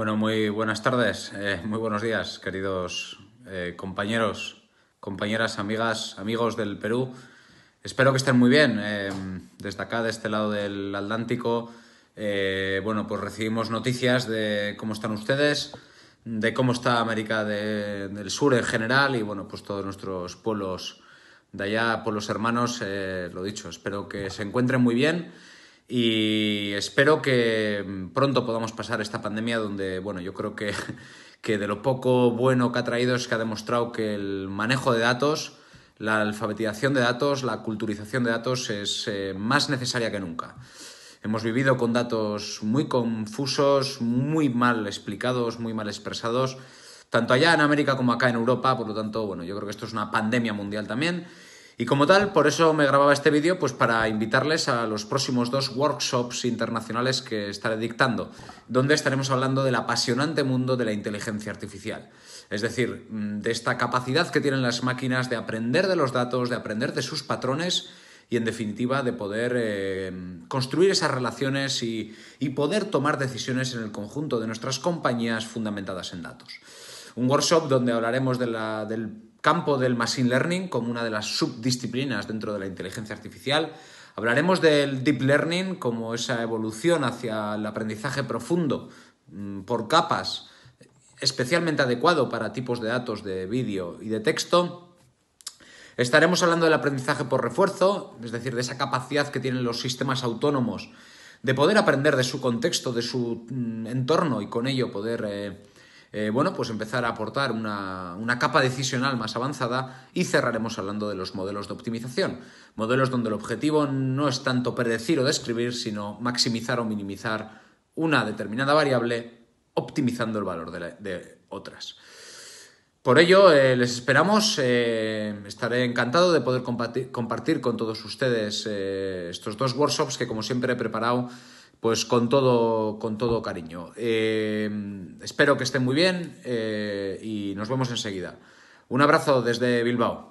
Bueno, muy buenas tardes, eh, muy buenos días, queridos eh, compañeros, compañeras, amigas, amigos del Perú. Espero que estén muy bien. Eh, desde acá, de este lado del Atlántico, bueno, pues recibimos noticias de cómo están ustedes, de cómo está América del Sur en general y, bueno, pues todos nuestros pueblos de allá, pueblos hermanos, lo dicho, espero que se encuentren muy bien y espero que pronto podamos pasar esta pandemia donde, bueno, yo creo que, de lo poco bueno que ha traído es que ha demostrado que el manejo de datos, la alfabetización de datos, la culturización de datos es eh, más necesaria que nunca. Hemos vivido con datos muy confusos, muy mal explicados, muy mal expresados, tanto allá en América como acá en Europa, por lo tanto, bueno, yo creo que esto es una pandemia mundial también y como tal, por eso me grababa este vídeo, pues para invitarles a los próximos dos workshops internacionales que estaré dictando, donde estaremos hablando del apasionante mundo de la inteligencia artificial. Es decir, mm, de esta capacidad que tienen las máquinas de aprender de los datos, de aprender de sus patrones y en definitiva de poder eh, construir esas relaciones y, poder tomar decisiones en el conjunto de nuestras compañías fundamentadas en datos. Un workshop donde hablaremos de la, del campo del Machine Learning como una de las subdisciplinas dentro de la inteligencia artificial. Hablaremos del Deep Learning como esa evolución hacia el aprendizaje profundo mm, por capas, especialmente adecuado para tipos de datos de vídeo y de texto. Estaremos hablando del aprendizaje por refuerzo, es decir, de esa capacidad que tienen los sistemas autónomos de poder aprender de su contexto, de su mm, entorno y con ello poder eh, eh, bueno, pues empezar a aportar una, capa decisional más avanzada y cerraremos hablando de los modelos de optimización. Modelos donde el objetivo no es tanto predecir o describir, sino maximizar o minimizar una determinada variable optimizando el valor de, otras. Por ello, eh, les esperamos. Eh, estaré encantado de poder compartir, con todos ustedes estos dos workshops que, como siempre, he preparado pues con todo, con todo cariño. Eh, espero que estén muy bien eh, y nos vemos enseguida. Un abrazo desde Bilbao.